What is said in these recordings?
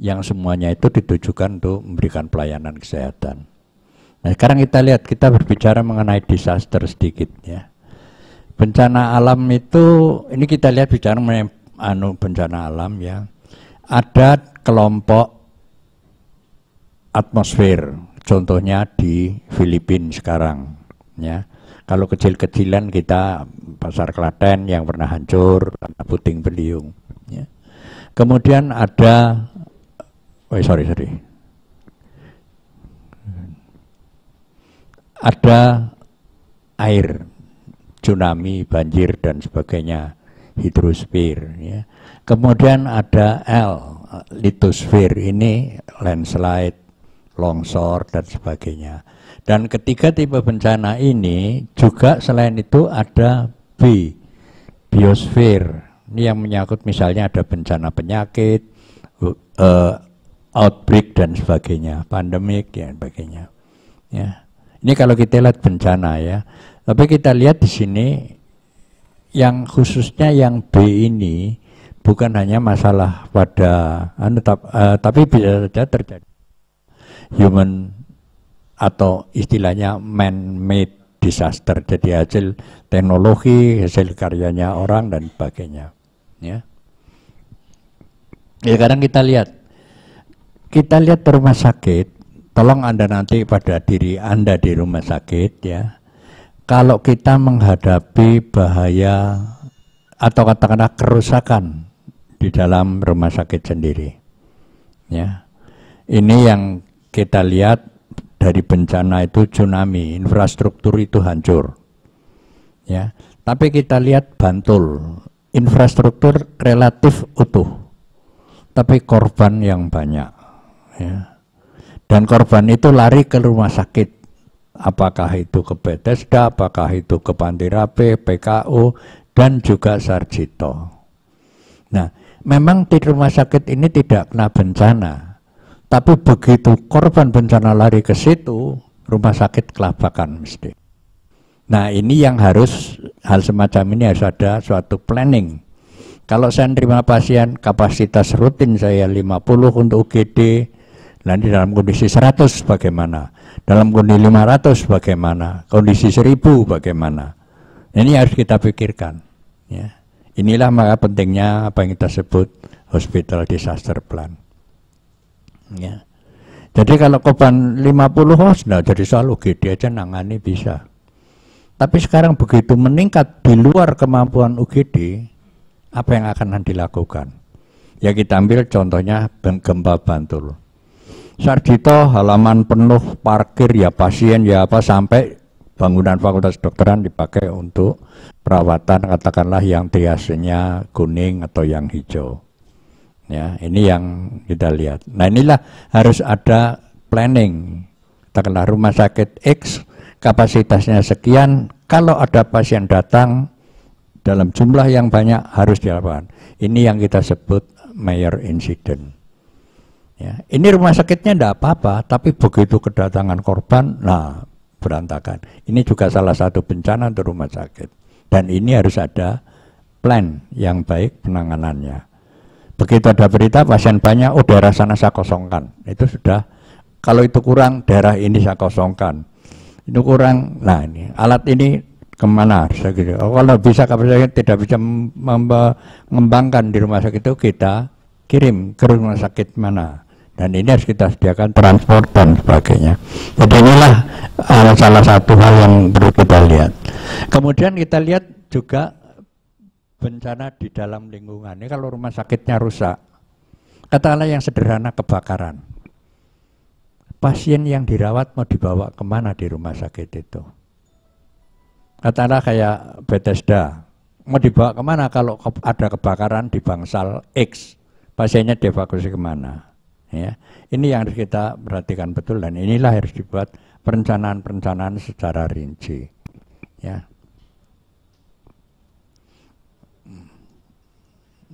yang semuanya itu ditujukan untuk memberikan pelayanan kesehatan. Nah, sekarang kita lihat kita berbicara mengenai disaster sedikit ya. Bencana alam itu ini kita lihat bicara mengenai anu bencana alam ya. Ada kelompok atmosfer, contohnya di Filipina sekarang ya. Kalau kecil-kecilan kita pasar Klaten yang pernah hancur karena puting beliung. Ya. Kemudian ada Oh, iya, sorry, sorry. Ada air, tsunami, banjir, dan sebagainya, hidrosfer. Ya. Kemudian ada L, litosfer, ini landslide, longsor, dan sebagainya. Dan ketiga tipe bencana ini juga selain itu ada B, biosfer. Ini yang menyangkut misalnya ada bencana penyakit, eh, outbreak dan sebagainya, pandemik ya, dan sebagainya. Ya. Ini kalau kita lihat bencana ya. Tapi kita lihat di sini yang khususnya yang B ini bukan hanya masalah pada anu uh, tapi bisa saja terjadi human atau istilahnya man-made disaster jadi hasil teknologi hasil karyanya orang dan sebagainya ya ya sekarang kita lihat kita lihat ke rumah sakit, tolong Anda nanti pada diri Anda di rumah sakit ya. Kalau kita menghadapi bahaya atau katakanlah kerusakan di dalam rumah sakit sendiri. Ya. Ini yang kita lihat dari bencana itu tsunami, infrastruktur itu hancur. Ya. Tapi kita lihat Bantul, infrastruktur relatif utuh. Tapi korban yang banyak ya. dan korban itu lari ke rumah sakit apakah itu ke Bethesda apakah itu ke Pantirape PKU dan juga Sarjito nah memang di rumah sakit ini tidak kena bencana tapi begitu korban bencana lari ke situ rumah sakit kelabakan mesti nah ini yang harus hal semacam ini harus ada suatu planning kalau saya terima pasien kapasitas rutin saya 50 untuk UGD, Nanti dalam kondisi 100 bagaimana? Dalam kondisi 500 bagaimana? Kondisi 1000 bagaimana? Ini harus kita pikirkan. Ya. Inilah maka pentingnya apa yang kita sebut hospital disaster plan. Ya. Jadi kalau korban 50 host, nah jadi soal UGD aja nangani bisa. Tapi sekarang begitu meningkat di luar kemampuan UGD, apa yang akan dilakukan? Ya kita ambil contohnya gempa Bantul. Sarjito halaman penuh parkir ya pasien ya apa sampai bangunan fakultas dokteran dipakai untuk perawatan katakanlah yang triasenya kuning atau yang hijau. Ya, ini yang kita lihat. Nah, inilah harus ada planning. Katakanlah rumah sakit X kapasitasnya sekian, kalau ada pasien datang dalam jumlah yang banyak harus dilakukan. Ini yang kita sebut mayor incident. Ya, ini rumah sakitnya tidak apa-apa, tapi begitu kedatangan korban, nah berantakan. Ini juga salah satu bencana untuk rumah sakit. Dan ini harus ada plan yang baik penanganannya. Begitu ada berita pasien banyak, oh daerah sana saya kosongkan. Itu sudah, kalau itu kurang, daerah ini saya kosongkan. Itu kurang, nah ini alat ini kemana Oh, kalau bisa saya tidak bisa mengembangkan di rumah sakit itu kita kirim ke rumah sakit mana dan ini harus kita sediakan transport dan sebagainya jadi inilah uh, salah satu hal yang perlu kita lihat kemudian kita lihat juga bencana di dalam lingkungan ini kalau rumah sakitnya rusak katakanlah yang sederhana kebakaran pasien yang dirawat mau dibawa kemana di rumah sakit itu katakanlah kayak Bethesda mau dibawa kemana kalau ada kebakaran di bangsal X pasiennya dievakuasi kemana Ya. Ini yang harus kita perhatikan betul dan inilah harus dibuat perencanaan-perencanaan secara rinci. Ya.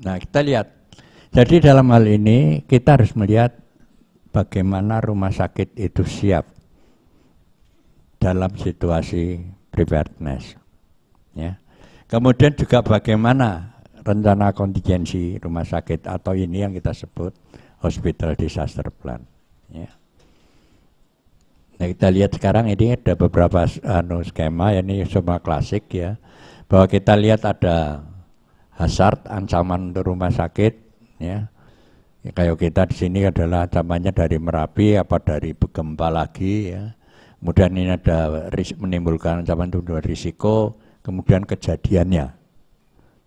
Nah, kita lihat. Jadi dalam hal ini kita harus melihat bagaimana rumah sakit itu siap dalam situasi preparedness. Ya. Kemudian juga bagaimana rencana kontingensi rumah sakit atau ini yang kita sebut hospital disaster plan. Ya. Nah kita lihat sekarang ini ada beberapa anu skema ini semua klasik ya bahwa kita lihat ada hazard ancaman untuk rumah sakit ya. ya kayak kita di sini adalah ancamannya dari Merapi apa dari gempa lagi ya. Kemudian ini ada menimbulkan ancaman dua risiko, kemudian kejadiannya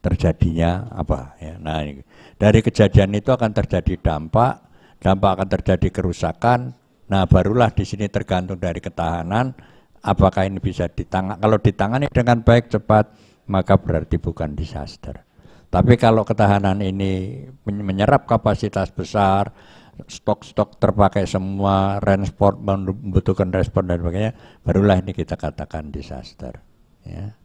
terjadinya apa ya. Nah, ini dari kejadian itu akan terjadi dampak, dampak akan terjadi kerusakan. Nah, barulah di sini tergantung dari ketahanan apakah ini bisa ditangani. Kalau ditangani dengan baik cepat, maka berarti bukan disaster. Tapi kalau ketahanan ini menyerap kapasitas besar, stok-stok terpakai semua, transport membutuhkan respon dan sebagainya, barulah ini kita katakan disaster. Ya.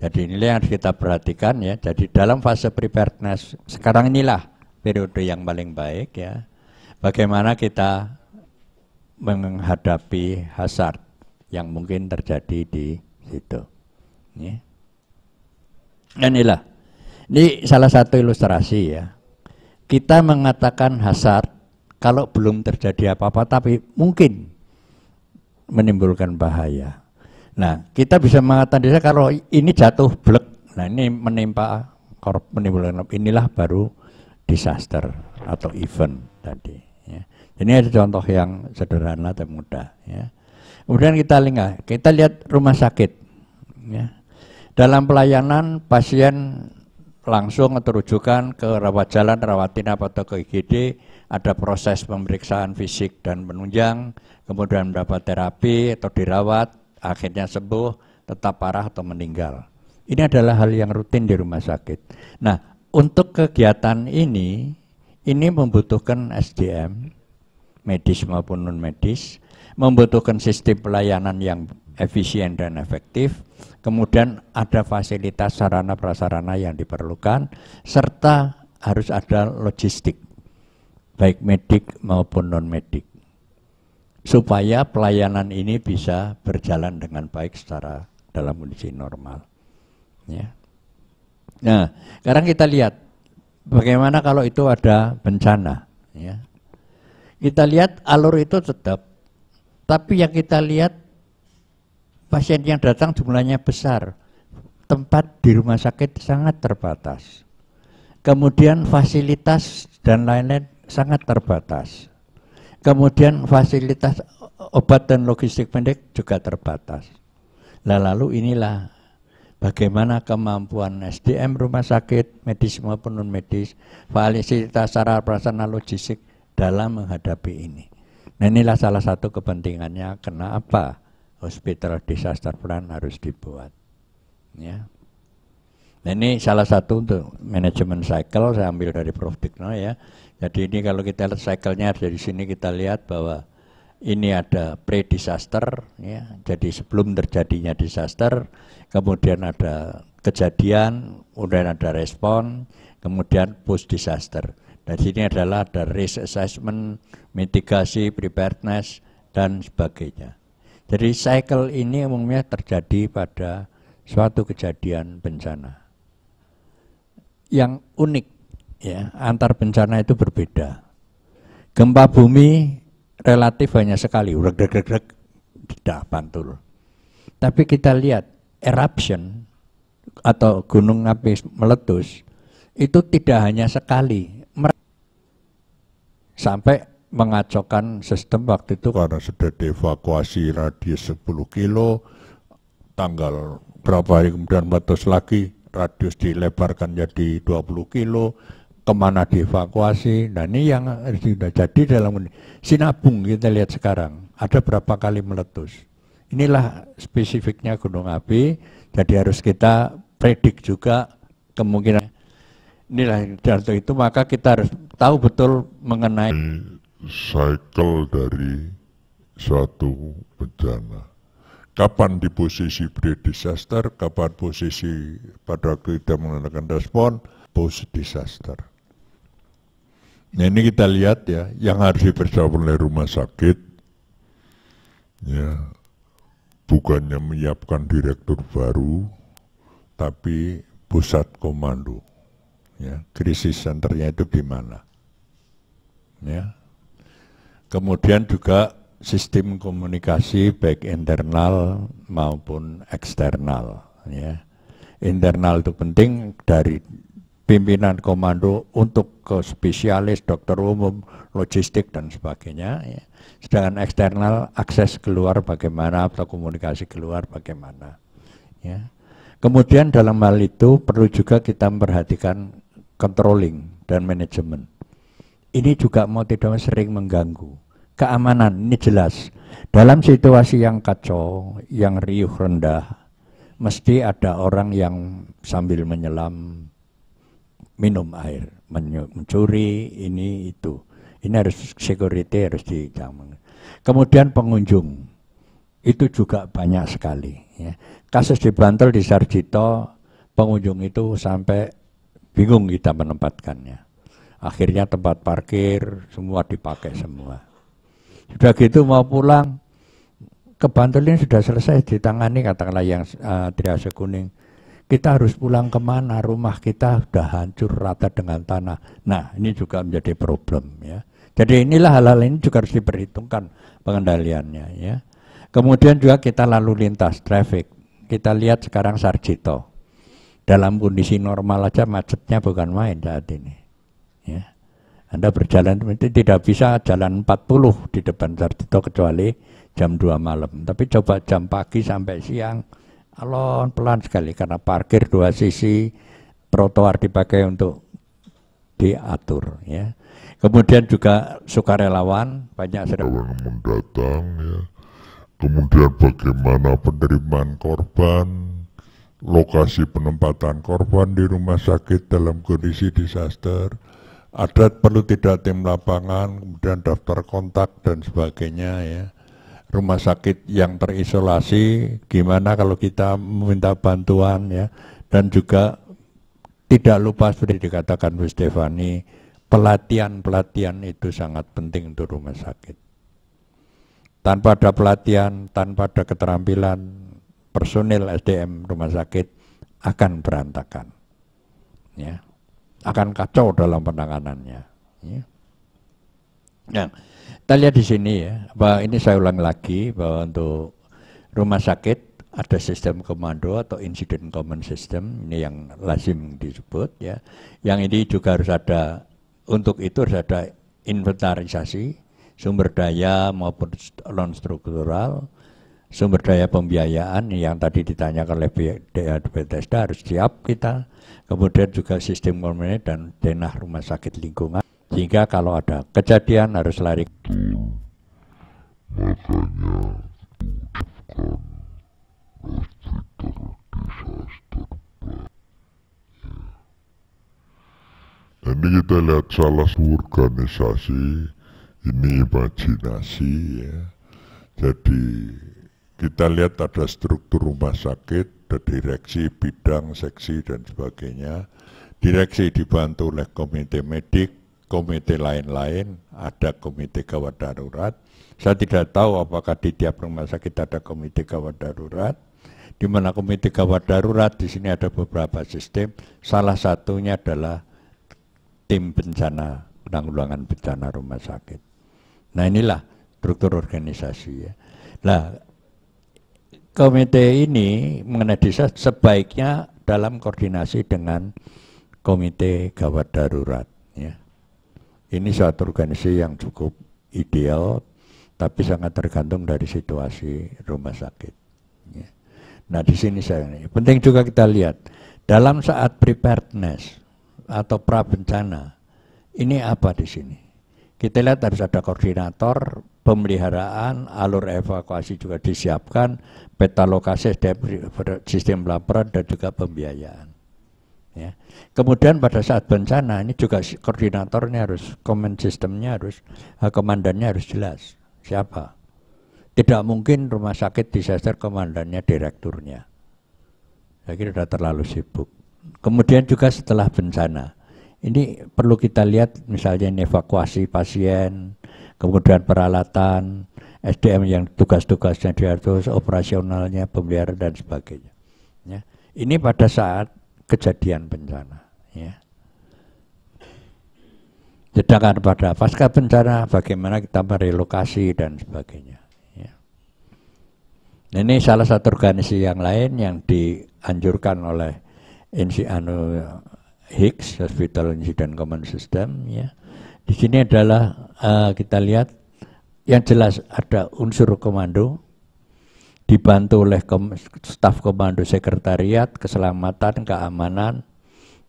Jadi inilah yang kita perhatikan ya. Jadi dalam fase preparedness sekarang inilah periode yang paling baik ya. Bagaimana kita menghadapi hazard yang mungkin terjadi di situ. Ini. Dan inilah, ini salah satu ilustrasi ya. Kita mengatakan hazard kalau belum terjadi apa-apa tapi mungkin menimbulkan bahaya. Nah, kita bisa mengatakan kalau ini jatuh blek, nah ini menimpa korup menimbulkan inilah baru disaster atau event tadi. Ya. Ini ada contoh yang sederhana dan mudah. Ya. Kemudian kita lihat, nah, kita lihat rumah sakit. Ya. Dalam pelayanan pasien langsung atau rujukan ke rawat jalan, rawat inap atau ke IGD, ada proses pemeriksaan fisik dan penunjang, kemudian mendapat terapi atau dirawat, akhirnya sembuh, tetap parah atau meninggal. Ini adalah hal yang rutin di rumah sakit. Nah, untuk kegiatan ini, ini membutuhkan SDM, medis maupun non-medis, membutuhkan sistem pelayanan yang efisien dan efektif, kemudian ada fasilitas sarana prasarana yang diperlukan, serta harus ada logistik, baik medik maupun non-medik supaya pelayanan ini bisa berjalan dengan baik secara dalam kondisi normal. Ya. Nah, sekarang kita lihat bagaimana kalau itu ada bencana. Ya. Kita lihat alur itu tetap, tapi yang kita lihat pasien yang datang jumlahnya besar, tempat di rumah sakit sangat terbatas, kemudian fasilitas dan lain-lain sangat terbatas. Kemudian fasilitas obat dan logistik pendek juga terbatas. Nah, lalu inilah bagaimana kemampuan SDM rumah sakit, medis maupun non medis, fasilitas sarana prasarana logistik dalam menghadapi ini. Nah inilah salah satu kepentingannya kenapa hospital disaster plan harus dibuat. Ya. Nah, ini salah satu untuk manajemen cycle saya ambil dari Prof. Dikno ya. Jadi ini kalau kita lihat cycle-nya dari sini kita lihat bahwa ini ada pre-disaster ya. Jadi sebelum terjadinya disaster, kemudian ada kejadian, kemudian ada respon, kemudian post disaster. Nah, dan sini adalah ada risk assessment, mitigasi, preparedness dan sebagainya. Jadi cycle ini umumnya terjadi pada suatu kejadian bencana yang unik ya antar bencana itu berbeda gempa bumi relatif hanya sekali reg reg reg reg tidak pantul tapi kita lihat eruption atau gunung api meletus itu tidak hanya sekali sampai mengacaukan sistem waktu itu karena sudah dievakuasi radius 10 kilo tanggal berapa hari kemudian batas lagi radius dilebarkan jadi 20 kilo, kemana dievakuasi. Nah ini yang sudah jadi dalam sinabung kita lihat sekarang. Ada berapa kali meletus. Inilah spesifiknya gunung api. Jadi harus kita predik juga kemungkinan. Inilah untuk itu maka kita harus tahu betul mengenai cycle dari suatu bencana kapan di posisi pre disaster, kapan posisi pada waktu kita menggunakan respon post disaster. Nah ini kita lihat ya, yang harus dipersiapkan oleh rumah sakit, ya bukannya menyiapkan direktur baru, tapi pusat komando. Ya, krisis centernya itu di mana? Ya. Kemudian juga sistem komunikasi baik internal maupun eksternal ya. Internal itu penting dari pimpinan komando untuk ke spesialis, dokter umum, logistik dan sebagainya. Ya. Sedangkan eksternal akses keluar bagaimana atau komunikasi keluar bagaimana. Ya. Kemudian dalam hal itu perlu juga kita memperhatikan controlling dan manajemen. Ini juga mau tidak sering mengganggu keamanan ini jelas. Dalam situasi yang kacau, yang riuh rendah, mesti ada orang yang sambil menyelam minum air, mencuri ini itu. Ini harus security harus dijamin. Kemudian pengunjung itu juga banyak sekali. Ya. Kasus di Bantul di Sarjito pengunjung itu sampai bingung kita menempatkannya. Akhirnya tempat parkir semua dipakai semua. Sudah gitu mau pulang, ke Bantul ini sudah selesai ditangani katakanlah yang uh, eh, triase kuning. Kita harus pulang kemana? Rumah kita sudah hancur rata dengan tanah. Nah, ini juga menjadi problem ya. Jadi inilah hal-hal ini juga harus diperhitungkan pengendaliannya ya. Kemudian juga kita lalu lintas traffic. Kita lihat sekarang Sarjito. Dalam kondisi normal aja macetnya bukan main saat ini. Ya. Anda berjalan tidak bisa jalan 40 di depan Sarjito kecuali jam 2 malam. Tapi coba jam pagi sampai siang, alon pelan sekali karena parkir dua sisi, trotoar dipakai untuk diatur. ya. Kemudian juga sukarelawan, banyak sukarelawan mendatang. Ya. Kemudian bagaimana penerimaan korban, lokasi penempatan korban di rumah sakit dalam kondisi disaster, ada perlu tidak tim lapangan, kemudian daftar kontak dan sebagainya ya. Rumah sakit yang terisolasi, gimana kalau kita meminta bantuan ya. Dan juga tidak lupa seperti dikatakan Bu Stefani, pelatihan-pelatihan itu sangat penting untuk rumah sakit. Tanpa ada pelatihan, tanpa ada keterampilan, personil SDM rumah sakit akan berantakan. Ya akan kacau dalam penanganannya. Ya. Nah, kita lihat di sini ya, bahwa ini saya ulang lagi bahwa untuk rumah sakit ada sistem komando atau incident command system ini yang lazim disebut ya. Yang ini juga harus ada untuk itu harus ada inventarisasi sumber daya maupun non struktural sumber daya pembiayaan yang tadi ditanyakan oleh Bethesda harus siap kita. Kemudian juga sistem komunitas dan denah rumah sakit lingkungan. Sehingga kalau ada kejadian harus lari. Ini kita lihat salah satu organisasi ini imajinasi ya. Jadi kita lihat ada struktur rumah sakit, ada direksi, bidang, seksi, dan sebagainya. Direksi dibantu oleh komite medik, komite lain-lain, ada komite gawat darurat. Saya tidak tahu apakah di tiap rumah sakit ada komite gawat darurat. Di mana komite gawat darurat, di sini ada beberapa sistem. Salah satunya adalah tim bencana, penanggulangan bencana rumah sakit. Nah inilah struktur organisasi ya. Nah komite ini mengenai desa sebaiknya dalam koordinasi dengan komite gawat darurat. Ya. Ini suatu organisasi yang cukup ideal, tapi sangat tergantung dari situasi rumah sakit. Ya. Nah di sini saya penting juga kita lihat dalam saat preparedness atau pra bencana ini apa di sini? Kita lihat harus ada koordinator pemeliharaan, alur evakuasi juga disiapkan, peta lokasi sistem laporan dan juga pembiayaan. Ya. Kemudian pada saat bencana ini juga koordinatornya harus, command sistemnya harus, eh, komandannya harus jelas siapa. Tidak mungkin rumah sakit disaster komandannya direkturnya. Saya kira sudah terlalu sibuk. Kemudian juga setelah bencana, ini perlu kita lihat misalnya evakuasi pasien, kemudian peralatan, SDM yang tugas-tugasnya diatur, operasionalnya, pemeliharaan dan sebagainya. Ya. Ini pada saat kejadian bencana. Ya. Sedangkan pada pasca bencana, bagaimana kita merelokasi dan sebagainya. Ya. Ini salah satu organisasi yang lain yang dianjurkan oleh Insi Anu Hicks, Hospital Incident Command System ya di sini adalah uh, kita lihat yang jelas ada unsur komando dibantu oleh kom staf komando sekretariat, keselamatan, keamanan,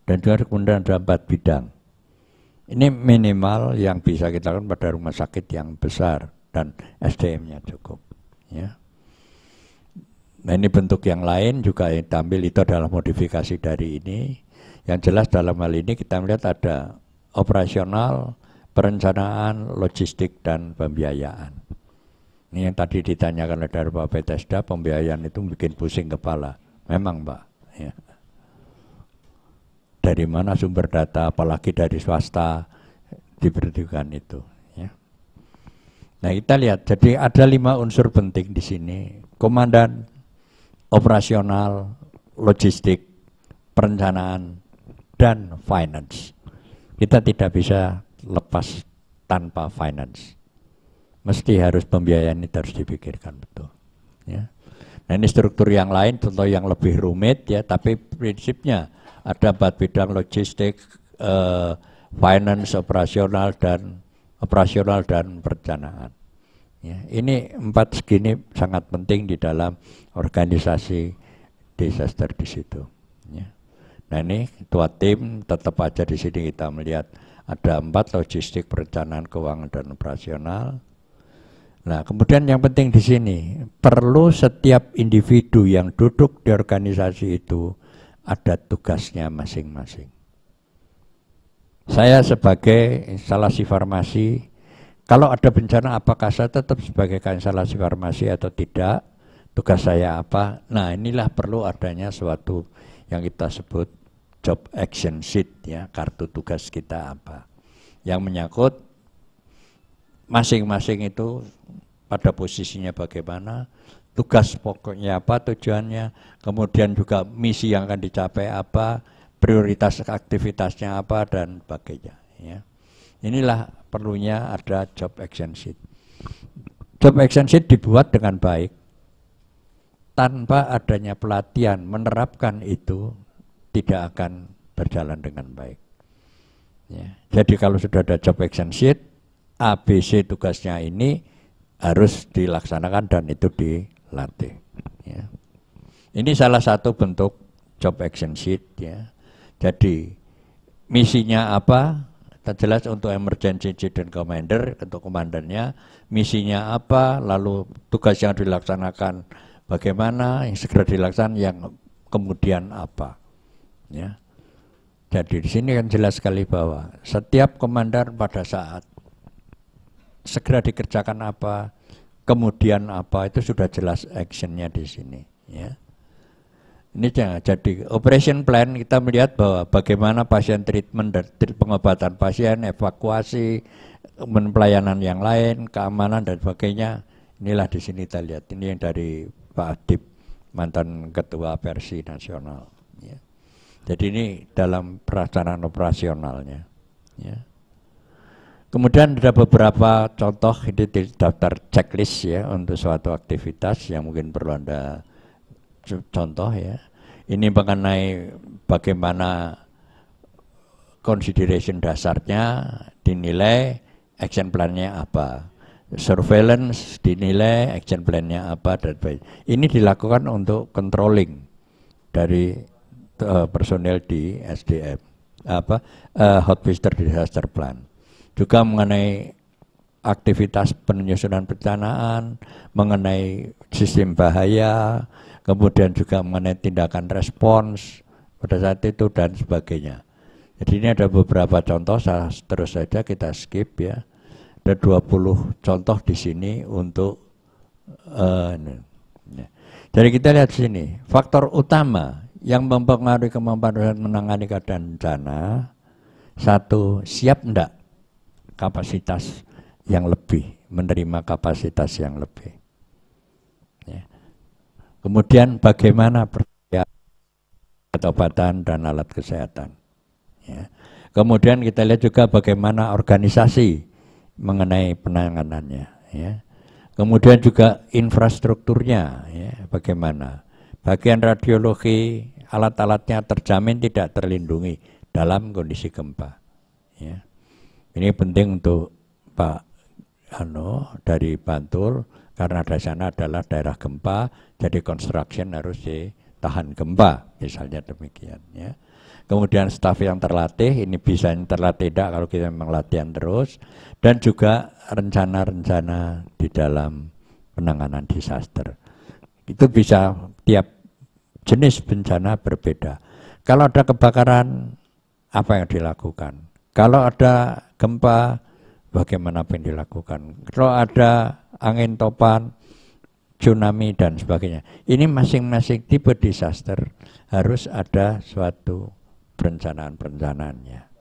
dan juga kemudian ada empat bidang. Ini minimal yang bisa kita lakukan pada rumah sakit yang besar dan SDM-nya cukup. Ya. Nah ini bentuk yang lain juga yang tampil itu adalah modifikasi dari ini. Yang jelas dalam hal ini kita melihat ada operasional, perencanaan, logistik, dan pembiayaan. Ini yang tadi ditanyakan oleh Pak Bethesda, pembiayaan itu bikin pusing kepala. Memang, Pak. Ya. Dari mana sumber data, apalagi dari swasta, diperhatikan itu. Ya. Nah, kita lihat, jadi ada lima unsur penting di sini. Komandan, operasional, logistik, perencanaan, dan finance. Kita tidak bisa lepas tanpa finance. Mesti harus pembiayaan ini harus dipikirkan betul. Ya. Nah ini struktur yang lain, contoh yang lebih rumit ya, tapi prinsipnya ada empat bidang logistik, eh, finance, operasional dan operasional dan perencanaan. Ya, ini empat segini sangat penting di dalam organisasi disaster di situ. Ya. Nah ini ketua tim tetap aja di sini kita melihat ada empat logistik perencanaan keuangan dan operasional. Nah, kemudian yang penting di sini perlu setiap individu yang duduk di organisasi itu ada tugasnya masing-masing. Saya sebagai instalasi farmasi, kalau ada bencana apakah saya tetap sebagai instalasi farmasi atau tidak? Tugas saya apa? Nah, inilah perlu adanya suatu yang kita sebut job action sheet ya kartu tugas kita apa yang menyangkut masing-masing itu pada posisinya bagaimana tugas pokoknya apa tujuannya kemudian juga misi yang akan dicapai apa prioritas aktivitasnya apa dan sebagainya ya inilah perlunya ada job action sheet job action sheet dibuat dengan baik tanpa adanya pelatihan menerapkan itu tidak akan berjalan dengan baik. Ya. Jadi kalau sudah ada job action sheet, ABC tugasnya ini harus dilaksanakan dan itu dilatih. Ya. Ini salah satu bentuk job action sheet. Ya. Jadi misinya apa? Terjelas untuk emergency incident commander, untuk komandannya, misinya apa, lalu tugas yang dilaksanakan bagaimana, yang segera dilaksanakan, yang kemudian apa ya. Jadi di sini kan jelas sekali bahwa setiap komandan pada saat segera dikerjakan apa, kemudian apa itu sudah jelas actionnya di sini. Ya. Ini jangan jadi operation plan kita melihat bahwa bagaimana pasien treatment dan pengobatan pasien, evakuasi, pelayanan yang lain, keamanan dan sebagainya. Inilah di sini kita lihat. Ini yang dari Pak Adib, mantan ketua Persi Nasional. Jadi ini dalam perencanaan operasionalnya. Ya. Kemudian ada beberapa contoh ini di daftar checklist ya untuk suatu aktivitas yang mungkin perlu anda contoh ya. Ini mengenai bagaimana consideration dasarnya dinilai, action plan apa, surveillance dinilai, action plan apa dan baik. Ini dilakukan untuk controlling dari uh, eh, personel di SDM apa uh, hot disaster disaster plan juga mengenai aktivitas penyusunan perencanaan mengenai sistem bahaya kemudian juga mengenai tindakan respons pada saat itu dan sebagainya jadi ini ada beberapa contoh saya terus saja kita skip ya ada 20 contoh di sini untuk uh, ini. jadi kita lihat sini faktor utama yang mempengaruhi kemampuan menangani keadaan bencana satu siap enggak kapasitas yang lebih menerima kapasitas yang lebih ya. kemudian bagaimana persiapan obatan dan alat kesehatan ya. kemudian kita lihat juga bagaimana organisasi mengenai penanganannya ya. kemudian juga infrastrukturnya ya, bagaimana Bagian radiologi alat-alatnya terjamin tidak terlindungi dalam kondisi gempa. Ya. Ini penting untuk Pak Ano dari Bantul karena di sana adalah daerah gempa, jadi construction harus ditahan gempa, misalnya demikian. Ya. Kemudian staf yang terlatih, ini bisa yang terlatih tidak kalau kita memang latihan terus, dan juga rencana-rencana di dalam penanganan disaster. Itu bisa tiap jenis bencana berbeda. Kalau ada kebakaran, apa yang dilakukan? Kalau ada gempa, bagaimana yang dilakukan? Kalau ada angin topan, tsunami dan sebagainya. Ini masing-masing tipe disaster harus ada suatu perencanaan-perencanaannya.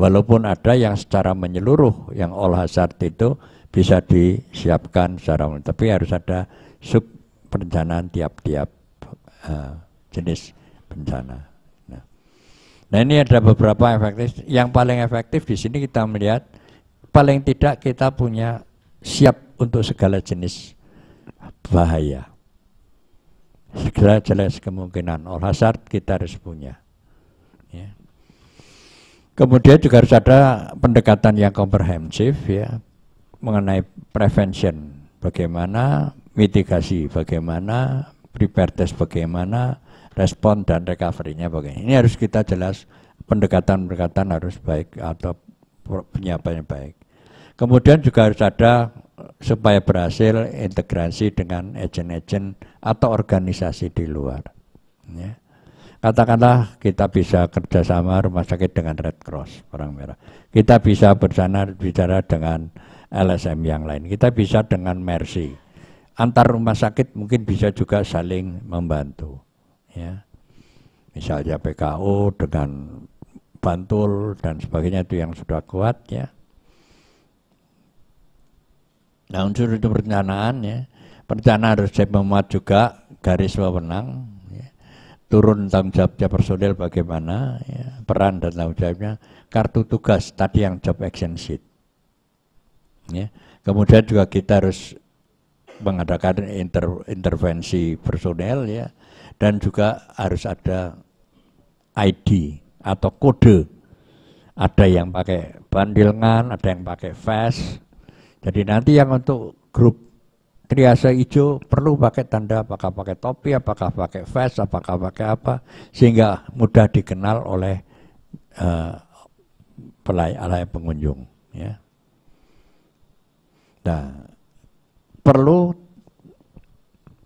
Walaupun ada yang secara menyeluruh, yang all hazard itu bisa disiapkan secara tapi harus ada sub perencanaan tiap-tiap uh, jenis bencana. Nah. nah ini ada beberapa efektif. Yang paling efektif di sini kita melihat paling tidak kita punya siap untuk segala jenis bahaya. Segala jelas kemungkinan all hazard kita harus punya. Ya. Kemudian juga harus ada pendekatan yang komprehensif ya mengenai prevention. Bagaimana mitigasi bagaimana, preparedness bagaimana, respon dan recovery-nya bagaimana. Ini harus kita jelas pendekatan-pendekatan harus baik atau penyampaian baik. Kemudian juga harus ada supaya berhasil integrasi dengan agent-agent atau organisasi di luar. Ya. Katakanlah kita bisa kerjasama rumah sakit dengan Red Cross, orang Merah. Kita bisa bersana bicara dengan LSM yang lain. Kita bisa dengan Mercy antar rumah sakit mungkin bisa juga saling membantu. Ya. Misalnya PKO dengan Bantul dan sebagainya itu yang sudah kuat ya. Nah unsur itu perencanaan ya. Perencanaan harus memuat juga garis wewenang. Ya. Turun tanggung jawabnya personil bagaimana, ya. peran dan tanggung jawabnya. Kartu tugas tadi yang job action sheet. Ya. Kemudian juga kita harus mengadakan inter, intervensi personel ya dan juga harus ada ID atau kode ada yang pakai bandilngan ada yang pakai vest jadi nanti yang untuk grup triase hijau perlu pakai tanda apakah pakai topi apakah pakai vest apakah pakai apa sehingga mudah dikenal oleh uh, pelay, pengunjung ya nah perlu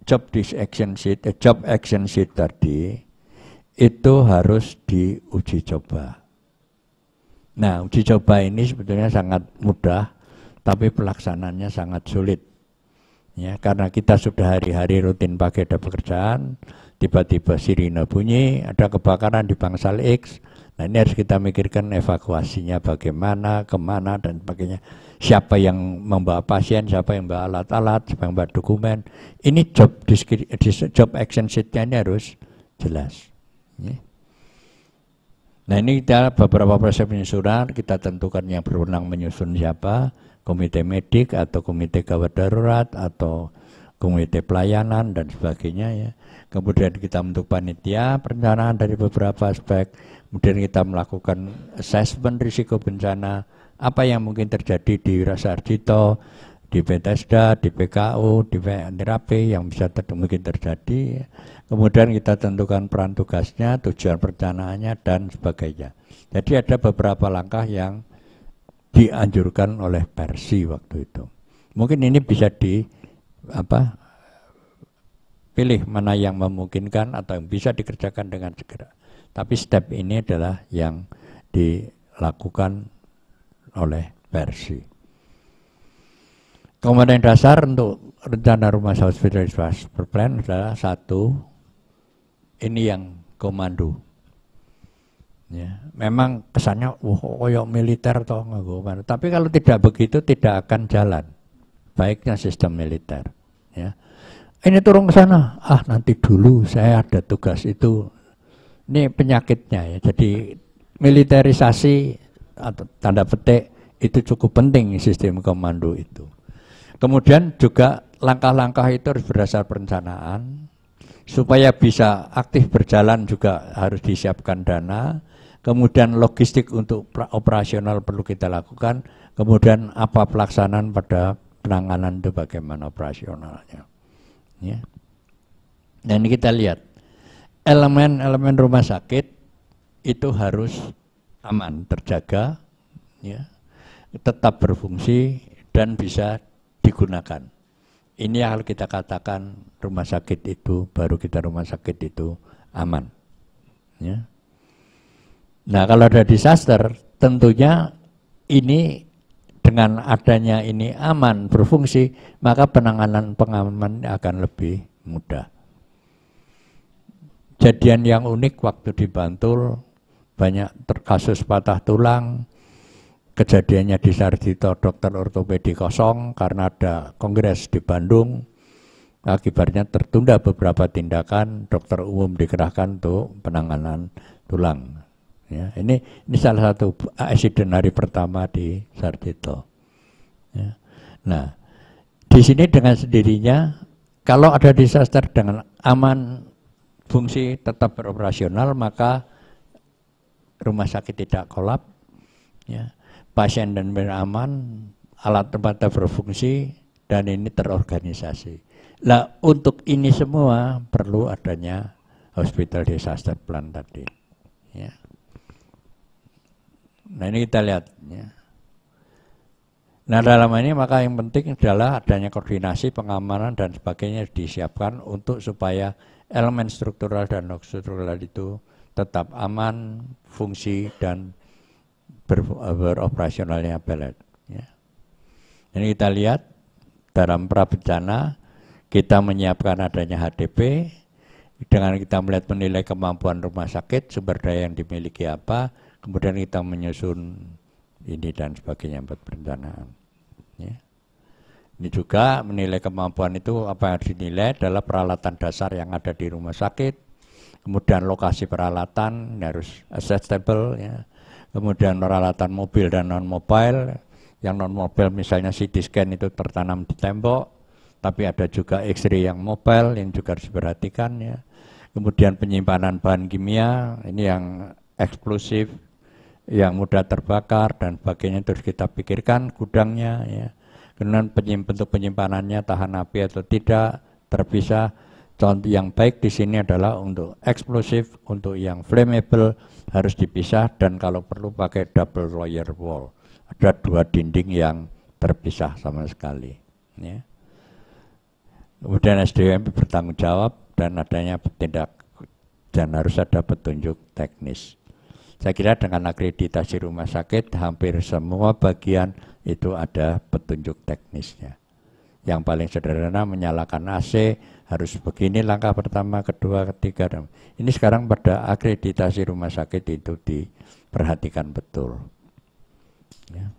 job action sheet, eh, job action sheet tadi itu harus diuji coba. Nah, uji coba ini sebetulnya sangat mudah, tapi pelaksananya sangat sulit. Ya, karena kita sudah hari-hari rutin pakai ada pekerjaan, tiba-tiba sirine bunyi, ada kebakaran di bangsal X. Nah, ini harus kita mikirkan evakuasinya bagaimana, kemana, dan sebagainya siapa yang membawa pasien, siapa yang membawa alat-alat, siapa yang membawa dokumen. Ini job job action sheet-nya ini harus jelas. Nah ini kita beberapa proses penyusunan, kita tentukan yang berwenang menyusun siapa, komite medik atau komite gawat darurat atau komite pelayanan dan sebagainya ya. Kemudian kita bentuk panitia perencanaan dari beberapa aspek, kemudian kita melakukan assessment risiko bencana, apa yang mungkin terjadi di Rasa Arjito, di Bethesda, di PKU, di terapi yang bisa ter mungkin terjadi. Kemudian kita tentukan peran tugasnya, tujuan perencanaannya, dan sebagainya. Jadi ada beberapa langkah yang dianjurkan oleh Persi waktu itu. Mungkin ini bisa di apa pilih mana yang memungkinkan atau yang bisa dikerjakan dengan segera. Tapi step ini adalah yang dilakukan oleh versi Komponen dasar untuk rencana rumah sakit spesialis berplan adalah satu, ini yang komando. Ya, memang kesannya wah oh, koyok militer toh komando. Tapi kalau tidak begitu tidak akan jalan. Baiknya sistem militer. Ya. Ini turun ke sana. Ah nanti dulu saya ada tugas itu. Ini penyakitnya ya. Jadi militerisasi atau tanda petik itu cukup penting sistem komando itu. Kemudian juga langkah-langkah itu harus berdasar perencanaan supaya bisa aktif berjalan juga harus disiapkan dana. Kemudian logistik untuk operasional perlu kita lakukan. Kemudian apa pelaksanaan pada penanganan itu bagaimana operasionalnya. Ya. Dan kita lihat elemen-elemen rumah sakit itu harus aman, terjaga, ya, tetap berfungsi dan bisa digunakan. Ini yang kita katakan rumah sakit itu baru kita rumah sakit itu aman. Ya. Nah kalau ada disaster tentunya ini dengan adanya ini aman berfungsi maka penanganan pengaman akan lebih mudah. Jadian yang unik waktu di Bantul banyak terkasus patah tulang, kejadiannya di Sarjito dokter ortopedi kosong karena ada kongres di Bandung, akibatnya tertunda beberapa tindakan, dokter umum dikerahkan untuk penanganan tulang. Ya, ini ini salah satu accident hari pertama di Sarjito. Ya. Nah, di sini dengan sendirinya kalau ada disaster dengan aman fungsi tetap beroperasional maka rumah sakit tidak kolap, ya, pasien dan aman, alat tempat berfungsi, dan ini terorganisasi. Nah untuk ini semua perlu adanya hospital disaster plan tadi. Ya. Nah ini kita lihat. Ya. Nah dalam ini maka yang penting adalah adanya koordinasi, pengamanan dan sebagainya disiapkan untuk supaya elemen struktural dan non-struktural itu tetap aman fungsi dan ber, eh, beroperasionalnya pelet. Ya. Ini kita lihat dalam prabencana kita menyiapkan adanya HDP dengan kita melihat menilai kemampuan rumah sakit, sumber daya yang dimiliki apa, kemudian kita menyusun ini dan sebagainya buat perencanaan. Ya. Ini juga menilai kemampuan itu apa yang dinilai adalah peralatan dasar yang ada di rumah sakit, kemudian lokasi peralatan harus acceptable. ya kemudian peralatan mobil dan non mobile yang non mobile misalnya CT scan itu tertanam di tembok tapi ada juga X-ray yang mobile yang juga harus diperhatikan ya kemudian penyimpanan bahan kimia ini yang eksklusif yang mudah terbakar dan sebagainya terus kita pikirkan gudangnya ya kemudian penyimpan, bentuk penyimpanannya tahan api atau tidak terpisah Contoh yang baik di sini adalah untuk eksplosif, untuk yang flammable harus dipisah dan kalau perlu pakai double layer wall. Ada dua dinding yang terpisah sama sekali. Ya. Kemudian SDM bertanggung jawab dan adanya tindak dan harus ada petunjuk teknis. Saya kira dengan akreditasi rumah sakit hampir semua bagian itu ada petunjuk teknisnya. Yang paling sederhana menyalakan AC harus begini langkah pertama, kedua, ketiga. Ini sekarang pada akreditasi rumah sakit itu diperhatikan betul. Ya.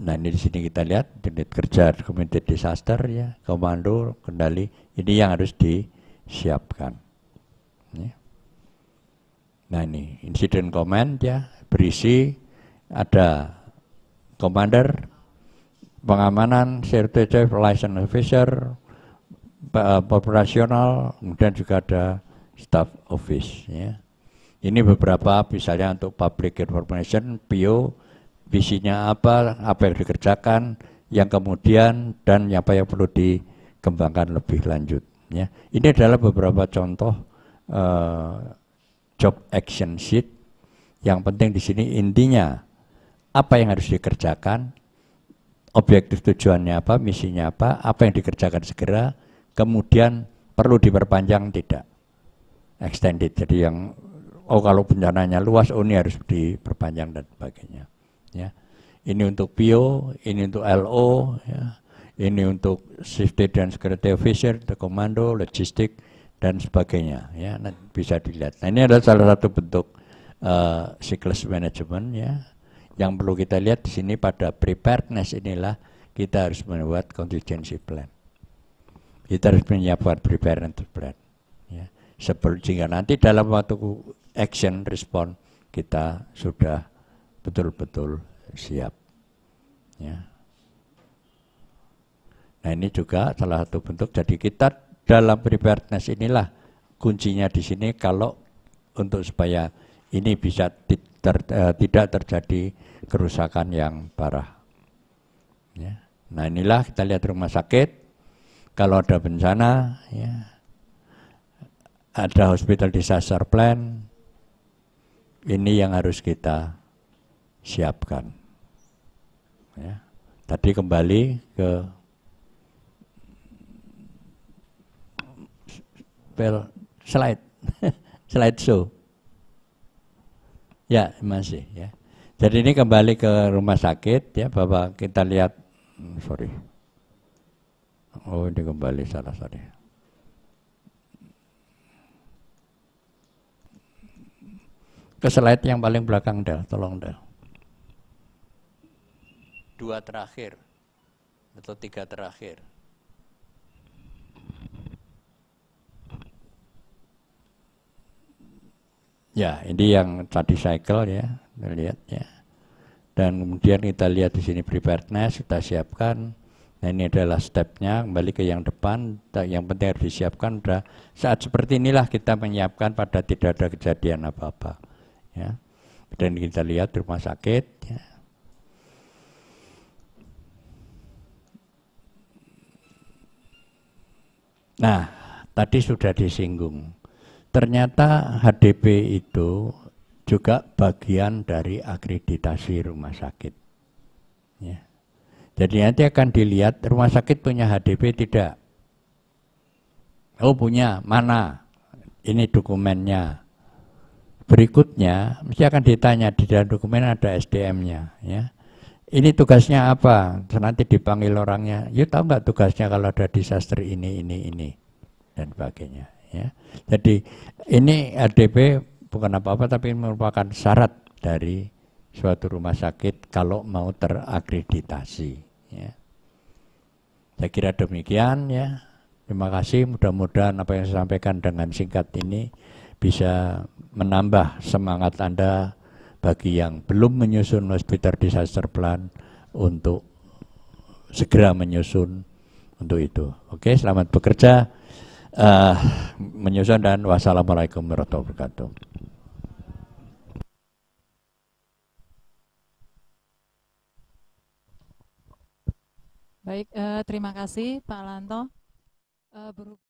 Nah ini di sini kita lihat unit kerja komite disaster ya, komando, kendali. Ini yang harus disiapkan. Ya. Nah ini insiden command ya berisi ada komander, pengamanan, CRTC, license officer, eh, operasional, kemudian juga ada staff office. Ya. Ini beberapa misalnya untuk public information, PO, visinya apa, apa yang dikerjakan, yang kemudian dan apa yang perlu dikembangkan lebih lanjut. Ya. Ini adalah beberapa contoh uh, job action sheet. Yang penting di sini intinya apa yang harus dikerjakan, objektif tujuannya apa, misinya apa, apa yang dikerjakan segera, kemudian perlu diperpanjang tidak extended. Jadi yang oh kalau bencananya luas, oh ini harus diperpanjang dan sebagainya. Ya, ini untuk bio, ini untuk LO, ya. ini untuk safety dan security officer, the komando, logistik dan sebagainya. Ya, nah, bisa dilihat. Nah, ini adalah salah satu bentuk uh, siklus manajemen ya yang perlu kita lihat di sini pada preparedness inilah kita harus membuat contingency plan. Kita harus menyiapkan preparedness plan. Ya. sehingga nanti dalam waktu action respon kita sudah betul-betul siap. Ya. Nah ini juga salah satu bentuk. Jadi kita dalam preparedness inilah kuncinya di sini kalau untuk supaya ini bisa ter, uh, tidak terjadi kerusakan yang parah. Ya. Nah inilah kita lihat rumah sakit, kalau ada bencana, ya, ada hospital disaster plan, ini yang harus kita siapkan. Ya. Tadi kembali ke slide slide show. Ya, masih ya. Jadi ini kembali ke rumah sakit ya Bapak kita lihat hmm, sorry. Oh, ini kembali salah sorry. Ke slide yang paling belakang Del, tolong Del. Dua terakhir atau tiga terakhir. Ya, ini yang tadi cycle ya, kita lihat ya. Dan kemudian kita lihat di sini preparedness kita siapkan. Nah ini adalah stepnya kembali ke yang depan. Yang penting harus disiapkan. Udah saat seperti inilah kita menyiapkan pada tidak ada kejadian apa-apa. Ya. Dan kita lihat rumah sakit. Ya. Nah, tadi sudah disinggung Ternyata HDP itu juga bagian dari akreditasi rumah sakit. Ya. Jadi nanti akan dilihat rumah sakit punya HDP tidak. Oh punya, mana? Ini dokumennya. Berikutnya mesti akan ditanya di dalam dokumen ada SDM-nya. Ya. Ini tugasnya apa? Nanti dipanggil orangnya. Yuk tahu nggak tugasnya kalau ada disaster ini, ini, ini dan sebagainya. Ya. Jadi ini RDP bukan apa-apa tapi merupakan syarat dari suatu rumah sakit kalau mau terakreditasi. Ya. Saya kira demikian ya. Terima kasih. Mudah-mudahan apa yang saya sampaikan dengan singkat ini bisa menambah semangat Anda bagi yang belum menyusun hospital disaster plan untuk segera menyusun untuk itu. Oke, selamat bekerja uh, menyusun dan wassalamualaikum warahmatullahi wabarakatuh. Baik, uh, terima kasih Pak Lanto. Uh,